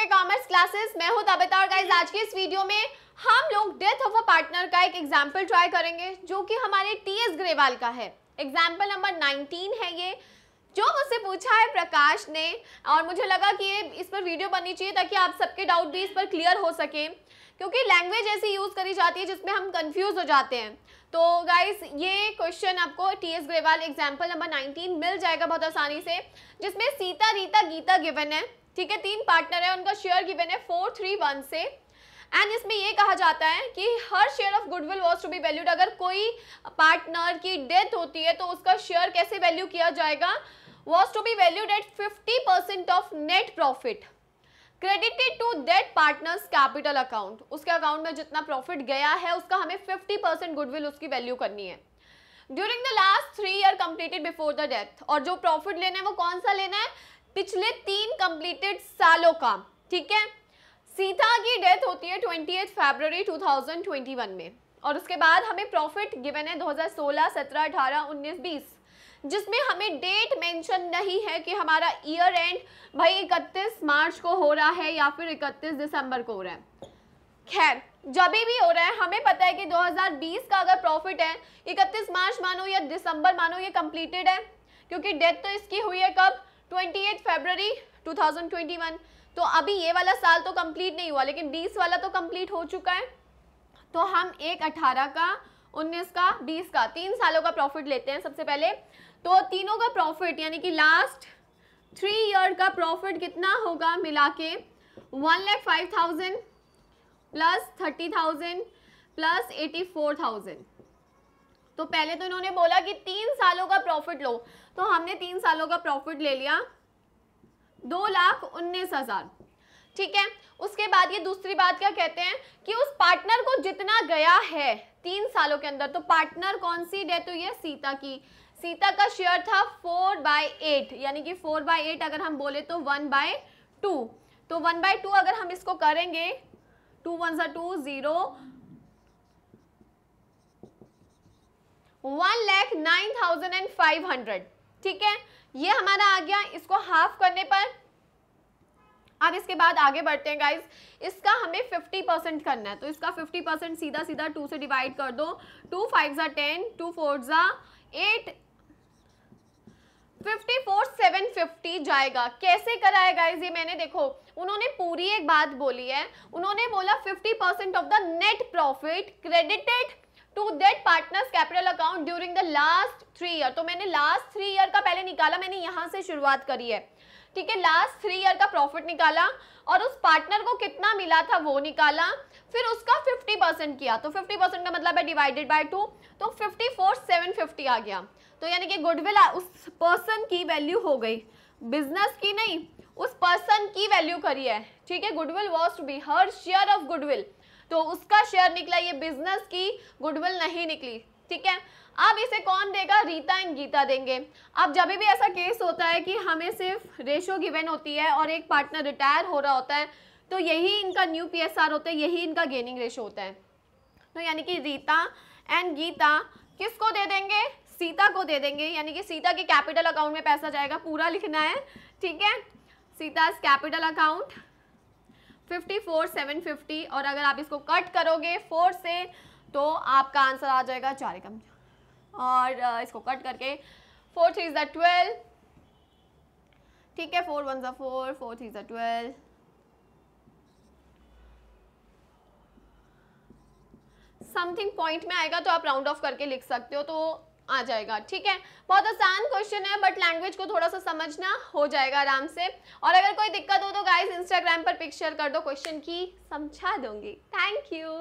YouTube commerce classes मैं हूं तबिता और गाइस आज के इस वीडियो में हम लोग डेथ ऑफ अ पार्टनर का एक एग्जांपल ट्राई करेंगे जो कि हमारे टीएस ग्रेवाल का है एग्जांपल नंबर 19 है ये जो मुझसे पूछा है प्रकाश ने और मुझे लगा कि ये इस पर वीडियो बननी चाहिए ताकि आप सबके डाउट भी इस पर क्लियर हो सके क्योंकि लैंग्वेज ऐसी यूज़ करी जाती है जिसमें हम कंफ्यूज हो जाते हैं तो गाइस ये क्वेश्चन आपको टीएस ग्रेवाल एग्जांपल नंबर 19 मिल जाएगा बहुत आसानी से जिसमें सीता रीता गीता गिवन है ठीक है तीन पार्टनर है उनका शेयर गिवन है फोर थ्री वन से एंड इसमें यह कहा जाता है कि हर share of goodwill was to be valued अगर कोई पार्टनर की डेथ होती है तो उसका शेयर कैसे वैल्यू किया जाएगा was to be valued at fifty percent of net profit credited to that partners capital account उसके अकाउंट में जितना प्रॉफिट गया है उसका हमें फिफ्टी परसेंट गुडविल उसकी वैल्यू करनी है during the last three year completed before the death और जो प्रॉफिट लेना है वो कौन सा लेना है पिछले तीन कंप्लीटेड सालों का ठीक है सीता की डेथ होती है twenty eight February two thousand twenty one में और उसके बाद हमें प्रॉफिट गिवन है 2016, 17, 18, 19, 20 जिसमें हमें डेट मेंशन नहीं है कि हमारा ईयर एंड भाई 31 मार्च को हो रहा है या फिर 31 दिसंबर को हो रहा है खैर जब भी हो रहा है हमें पता है कि 2020 का अगर प्रॉफिट है 31 मार्च मानो या दिसंबर मानो ये कंप्लीटेड है क्योंकि डेथ तो इसकी हुई है कब 28 फरवरी 2021 तो अभी ये वाला साल तो कंप्लीट नहीं हुआ लेकिन 20 वाला तो कंप्लीट हो चुका है तो हम एक 18 का 19 का 20 का तीन सालों का प्रॉफिट लेते हैं सबसे पहले तो तीनों का प्रॉफिट यानी कि लास्ट थ्री ईयर का प्रॉफिट कितना होगा मिला के one lakh five thousand plus thirty thousand plus eighty four thousand तो पहले तो इन्होंने बोला कि तीन सालों का प्रॉफिट लो तो हमने तीन सालों का प्रॉफिट ले लिया दो लाख उन्नीस हजार ठीक है उसके बाद ये दूसरी बात क्या कहते हैं कि उस पार्टनर को जितना गया है तीन सालों के अंदर तो पार्टनर कौन सी डेट तो ये सीता की सीता का शेयर था फोर बाय एट यानी कि फोर बाय एट अगर हम बोले तो वन बाय टू तो वन बाय टू अगर हम इसको करेंगे टू वन सा two zero one lakh nine thousand and five hundred ठीक है ये हमारा आ गया इसको हाफ करने पर अब इसके बाद आगे बढ़ते हैं गाइज इसका हमें फिफ्टी परसेंट करना है तो इसका फिफ्टी परसेंट सीधा सीधा टू से डिवाइड कर दो टू फाइव ज़ा टेन टू फोर ज़ा eight fifty four seven fifty जाएगा कैसे कराए गाइज ये मैंने देखो उन्होंने पूरी एक बात बोली है उन्होंने बोला fifty percent of the net profit credited to that partners capital account during the last three year तो मैंने लास्ट थ्री ईयर का पहले निकाला मैंने यहाँ से शुरुआत करी है ठीक है लास्ट थ्री ईयर का प्रॉफिट निकाला और उस पार्टनर को कितना मिला था वो निकाला फिर उसका 50 परसेंट किया तो 50 परसेंट का मतलब है डिवाइडेड बाय टू तो सेवन फिफ्टी आ गया तो यानी कि गुडविल उस पर्सन की वैल्यू हो गई बिजनेस की नहीं उस पर्सन की वैल्यू करी है ठीक है goodwill was to be her share of goodwill तो उसका शेयर निकला ये बिजनेस की गुडविल नहीं निकली ठीक है अब इसे कौन देगा रीता एंड गीता देंगे अब जब भी ऐसा केस होता है कि हमें सिर्फ रेशो गिवन होती है और एक पार्टनर रिटायर हो रहा होता है तो यही इनका न्यू पीएसआर होता है यही इनका गेनिंग रेशो होता है तो यानी कि रीता एंड गीता किसको दे देंगे सीता को दे देंगे यानी कि सीता के कैपिटल अकाउंट में पैसा जाएगा पूरा लिखना है ठीक है Sita capital account fifty four seven fifty और अगर आप इसको कट करोगे फोर से तो आपका आंसर आ जाएगा चार एकम और इसको कट करके फोर थ्री ज़ा ट्वेल्व ठीक है फोर वन ज़ा फोर फोर थ्री ज़ा ट्वेल्व समथिंग पॉइंट में आएगा तो आप राउंड ऑफ करके लिख सकते हो तो आ जाएगा ठीक है बहुत आसान क्वेश्चन है बट लैंग्वेज को थोड़ा सा समझना हो जाएगा आराम से और अगर कोई दिक्कत हो तो गाइज इंस्टाग्राम पर पिक्चर कर दो क्वेश्चन की समझा दूंगी थैंक यू